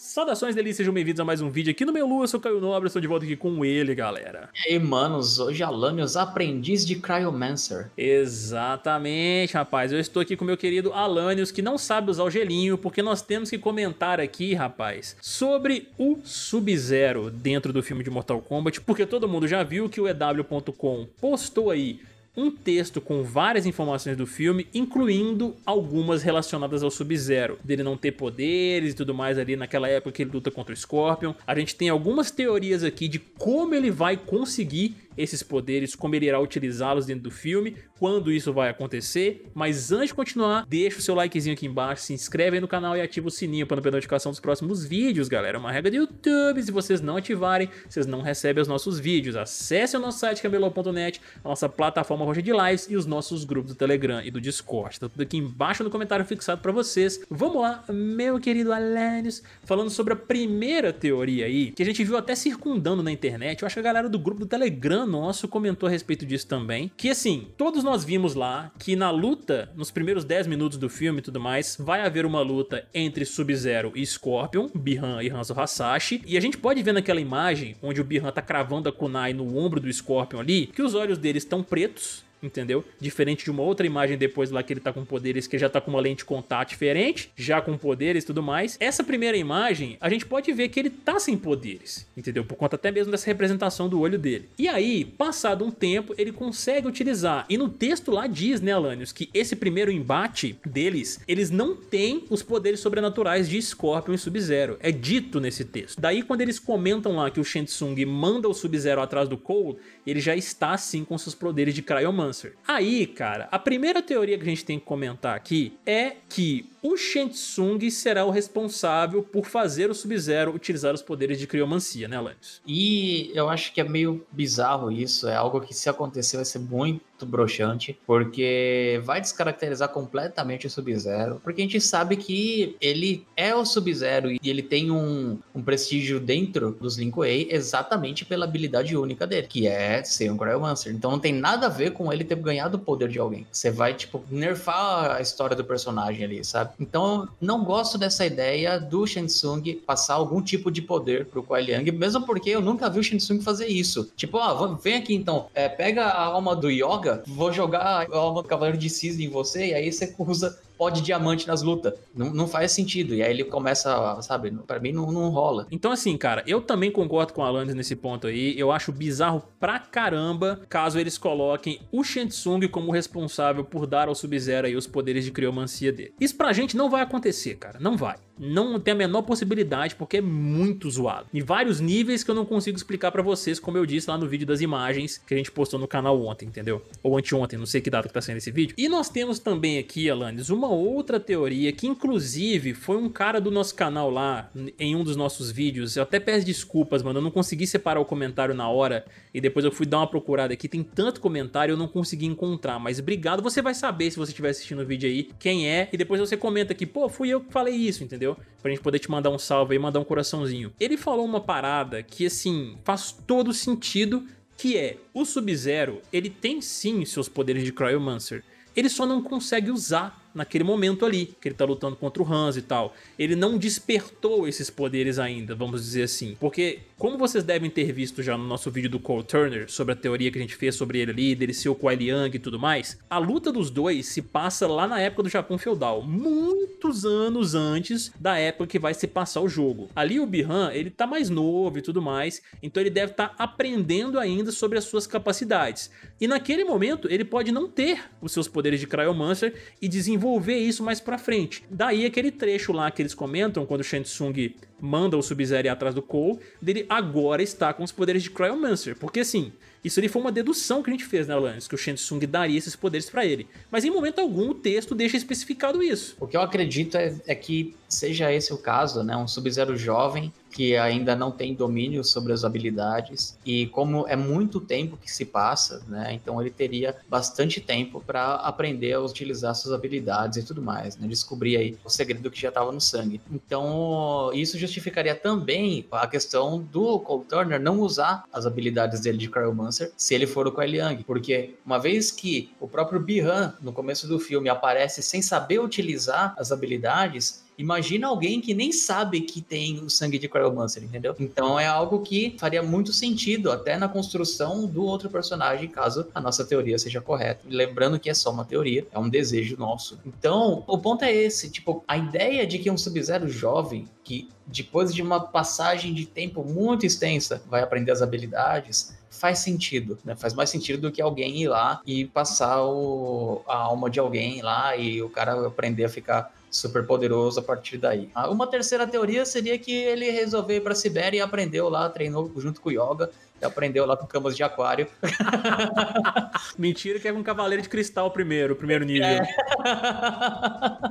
Saudações, delícias, sejam bem-vindos a mais um vídeo aqui no meu Lua, eu sou o Caio Nobre, estou de volta aqui com ele, galera. E aí, manos, hoje Alanios, é aprendiz de Cryomancer. Exatamente, rapaz, eu estou aqui com meu querido Alanios, que não sabe usar o gelinho, porque nós temos que comentar aqui, rapaz, sobre o Sub-Zero dentro do filme de Mortal Kombat, porque todo mundo já viu que o EW.com postou aí um texto com várias informações do filme, incluindo algumas relacionadas ao Sub-Zero, dele não ter poderes e tudo mais ali naquela época que ele luta contra o Scorpion. A gente tem algumas teorias aqui de como ele vai conseguir esses poderes, como ele irá utilizá-los dentro do filme, quando isso vai acontecer. Mas antes de continuar, deixa o seu likezinho aqui embaixo, se inscreve aí no canal e ativa o sininho para não perder notificação dos próximos vídeos, galera. É uma regra do YouTube, se vocês não ativarem, vocês não recebem os nossos vídeos. Acesse o nosso site camelô.net, a nossa plataforma roxa de lives e os nossos grupos do Telegram e do Discord. Tá tudo aqui embaixo no comentário fixado para vocês. Vamos lá, meu querido Alenios, falando sobre a primeira teoria aí, que a gente viu até circundando na internet. Eu acho que a galera do grupo do Telegram nosso comentou a respeito disso também. Que assim, todos nós vimos lá que na luta, nos primeiros 10 minutos do filme e tudo mais, vai haver uma luta entre Sub-Zero e Scorpion, Bihan e Hanzo Hasashi. E a gente pode ver naquela imagem onde o Bihan tá cravando a kunai no ombro do Scorpion ali, que os olhos dele estão pretos entendeu? Diferente de uma outra imagem depois lá que ele tá com poderes, que já tá com uma lente de contato diferente, já com poderes e tudo mais. Essa primeira imagem, a gente pode ver que ele tá sem poderes, entendeu? Por conta até mesmo dessa representação do olho dele. E aí, passado um tempo, ele consegue utilizar. E no texto lá diz, né, Alanios, que esse primeiro embate deles, eles não têm os poderes sobrenaturais de Scorpion e Sub-Zero. É dito nesse texto. Daí, quando eles comentam lá que o Shensung manda o Sub-Zero atrás do Cold, ele já está sim com seus poderes de Cryoman Aí, cara, a primeira teoria que a gente tem que comentar aqui é que o Shensung será o responsável por fazer o Sub-Zero utilizar os poderes de criomancia, né, Alanis? E eu acho que é meio bizarro isso, é algo que se acontecer vai ser muito broxante, porque vai descaracterizar completamente o Sub-Zero, porque a gente sabe que ele é o Sub-Zero e ele tem um, um prestígio dentro dos Linkway exatamente pela habilidade única dele, que é ser um Cryomancer. Então não tem nada a ver com ele ter ganhado o poder de alguém. Você vai, tipo, nerfar a história do personagem ali, sabe? passar. Então, não gosto dessa ideia do Shensung passar algum tipo de poder pro Kuai Liang, mesmo porque eu nunca vi o Shensung fazer isso. Tipo, ó, ah, vem aqui então, é, pega a alma do Yoga, vou jogar a alma do Cavaleiro de Cisne em você, e aí você usa pó de diamante nas lutas. Não, não faz sentido. E aí ele começa, sabe, para mim não, não rola. Então, assim, cara, eu também concordo com a Alanis nesse ponto aí. Eu acho bizarro pra caramba caso eles coloquem o Shensung como responsável por dar ao Sub-Zero aí os poderes de criomancia dele. Isso pra gente não vai acontecer, cara. Não vai não tem a menor possibilidade porque é muito zoado. Em vários níveis que eu não consigo explicar para vocês, como eu disse lá no vídeo das imagens que a gente postou no canal ontem, entendeu? Ou anteontem, não sei que data que tá saindo esse vídeo. E nós temos também aqui, Alanis, uma outra teoria que inclusive foi um cara do nosso canal lá, em um dos nossos vídeos, eu até peço desculpas, mano, eu não consegui separar o comentário na hora e depois eu fui dar uma procurada aqui, tem tanto comentário eu não consegui encontrar, mas obrigado, você vai saber se você estiver assistindo o vídeo aí, quem é, e depois você comenta aqui, pô, fui eu que falei isso, entendeu? entendeu? Pra gente poder te mandar um salve e mandar um coraçãozinho. Ele falou uma parada que, assim, faz todo sentido, que é, o Sub-Zero, ele tem sim seus poderes de Cryomancer, ele só não consegue usar naquele momento ali, que ele tá lutando contra o Hans e tal. Ele não despertou esses poderes ainda, vamos dizer assim. Porque, como vocês devem ter visto já no nosso vídeo do Cole Turner, sobre a teoria que a gente fez sobre ele ali, dele ser o Kuai Liang e tudo mais, a luta dos dois se passa lá na época do Japão feudal, muitos anos antes da época que vai se passar o jogo. Ali o Bihan, ele tá mais novo e tudo mais, então ele deve estar tá aprendendo ainda sobre as suas capacidades. E naquele momento, ele pode não ter os seus poderes de Cryomancer e desenvolver desenvolver isso mais pra frente. Daí aquele trecho lá que eles comentam quando o Shang Tsung manda o Sub-Zero atrás do Cole, dele agora está com os poderes de Cryomancer. Porque assim, isso ali foi uma dedução que a gente fez, né, Alanis? Que o Shensung daria esses poderes para ele. Mas em momento algum o texto deixa especificado isso. O que eu acredito é, é que seja esse o caso, né? Um Sub-Zero jovem que ainda não tem domínio sobre as habilidades e como é muito tempo que se passa, né? Então ele teria bastante tempo para aprender a utilizar suas habilidades e tudo mais, né? Descobrir aí o segredo que já estava no sangue. Então isso já justificaria também a questão do Cole Turner não usar as habilidades dele de Cryomancer se ele for o Kuai Liang, porque uma vez que o próprio Bihan, no começo do filme, aparece sem saber utilizar as habilidades, Imagina alguém que nem sabe que tem o sangue de Cryomancer, entendeu? Então é algo que faria muito sentido até na construção do outro personagem, caso a nossa teoria seja correta. Lembrando que é só uma teoria, é um desejo nosso. Então, o ponto é esse, tipo, a ideia de que um Sub-Zero jovem que depois de uma passagem de tempo muito extensa vai aprender as habilidades, faz sentido, né? Faz mais sentido do que alguém ir lá e passar o, a alma de alguém lá e o cara aprender a ficar super poderoso a partir daí. Ah, uma terceira teoria seria que ele resolveu ir para Sibéria e aprendeu lá, treinou junto com o Yoga, aprendeu lá com camas de aquário. Mentira que é um cavaleiro de cristal primeiro, primeiro é. nível. É.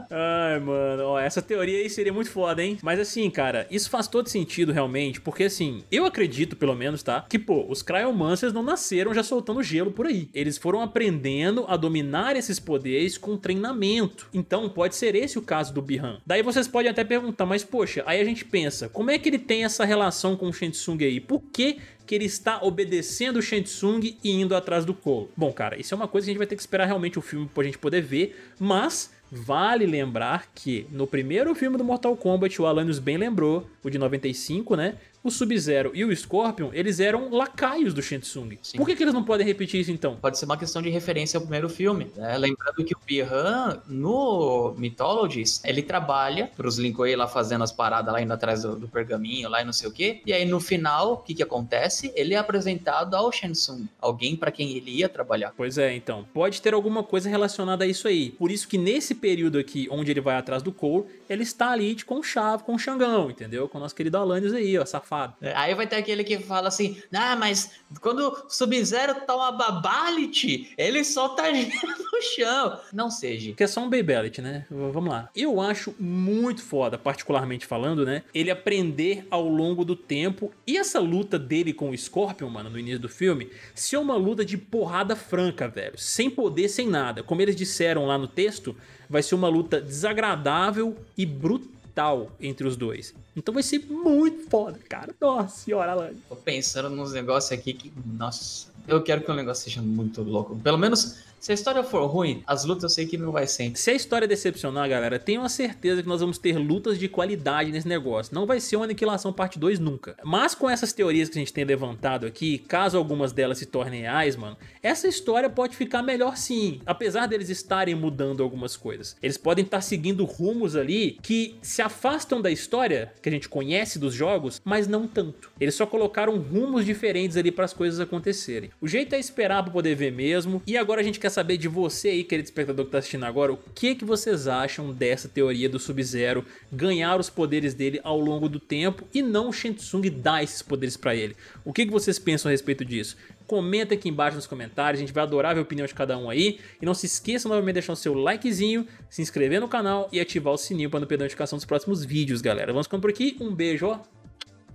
Ai, mano, ó, essa teoria aí seria muito foda, hein? Mas assim, cara, isso faz todo sentido realmente, porque assim, eu acredito pelo menos, tá? Que, pô, os Cryomancers não nasceram já soltando gelo por aí. Eles foram aprendendo a dominar esses poderes com treinamento. Então, pode ser esse o caso do Bihan. Daí vocês podem até perguntar, mas poxa, aí a gente pensa, como é que ele tem essa relação com o Shensung aí? Por que que ele está obedecendo o Shensung e indo atrás do Kolo? Bom, cara, isso é uma coisa que a gente vai ter que esperar realmente o filme pra gente poder ver, mas Vale lembrar que no primeiro filme do Mortal Kombat, o Alanios bem lembrou, o de 95, né? o Sub-Zero e o Scorpion, eles eram lacaios do Shinsung. Por que, que eles não podem repetir isso então? Pode ser uma questão de referência ao primeiro filme. Né? Lembrando que o Bi-Han, no Mythologies, ele trabalha pros Linkoi lá fazendo as paradas lá indo atrás do, do, pergaminho lá e não sei o quê. E aí no final, o que que acontece? Ele é apresentado ao Shinsung, alguém para quem ele ia trabalhar. Pois é, então. Pode ter alguma coisa relacionada a isso aí. Por isso que nesse período aqui, onde ele vai atrás do Cole, ele está ali com o Chave, com o Xangão, entendeu? Com o nosso querido Alanis aí, ó, safado safado. Aí vai ter aquele que fala assim: ah, mas quando Sub-Zero toma tá babalite, ele solta a no chão. Não seja. Que é só um babalite, né? Vamos lá. Eu acho muito foda, particularmente falando, né? Ele aprender ao longo do tempo. E essa luta dele com o Scorpion, mano, no início do filme, ser uma luta de porrada franca, velho. Sem poder, sem nada. Como eles disseram lá no texto, vai ser uma luta desagradável e brutal mental entre os dois. Então vai ser muito foda, cara. Nossa senhora, Alan. Tô pensando nos negócios aqui que. Nossa, eu quero que o negócio seja muito louco. Pelo menos se a história for ruim, as lutas eu sei que não vai ser. Se a história decepcionar, galera, tenho a certeza que nós vamos ter lutas de qualidade nesse negócio. Não vai ser uma aniquilação parte 2 nunca. Mas com essas teorias que a gente tem levantado aqui, caso algumas delas se tornem reais, mano, essa história pode ficar melhor sim. Apesar deles estarem mudando algumas coisas. Eles podem estar seguindo rumos ali que se afastam da história que a gente conhece dos jogos, mas não tanto. Eles só colocaram rumos diferentes ali para as coisas acontecerem. O jeito é esperar para poder ver mesmo. E agora a gente quer quer saber de você aí, querido espectador que tá assistindo agora, o que, que vocês acham dessa teoria do Sub-Zero ganhar os poderes dele ao longo do tempo e não o Shinsung dar esses poderes para ele? O que, que vocês pensam a respeito disso? Comenta aqui embaixo nos comentários, a gente vai adorar ver a opinião de cada um aí. E não se esqueça novamente de deixar o seu likezinho, se inscrever no canal e ativar o sininho para não perder a notificação dos próximos vídeos, galera. Vamos ficando por aqui, um beijo, ó.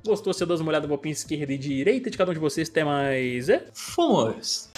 Gostou? Você dá uma olhada no bopinha esquerda e direita de cada um de vocês. Até mais. É? Fomos!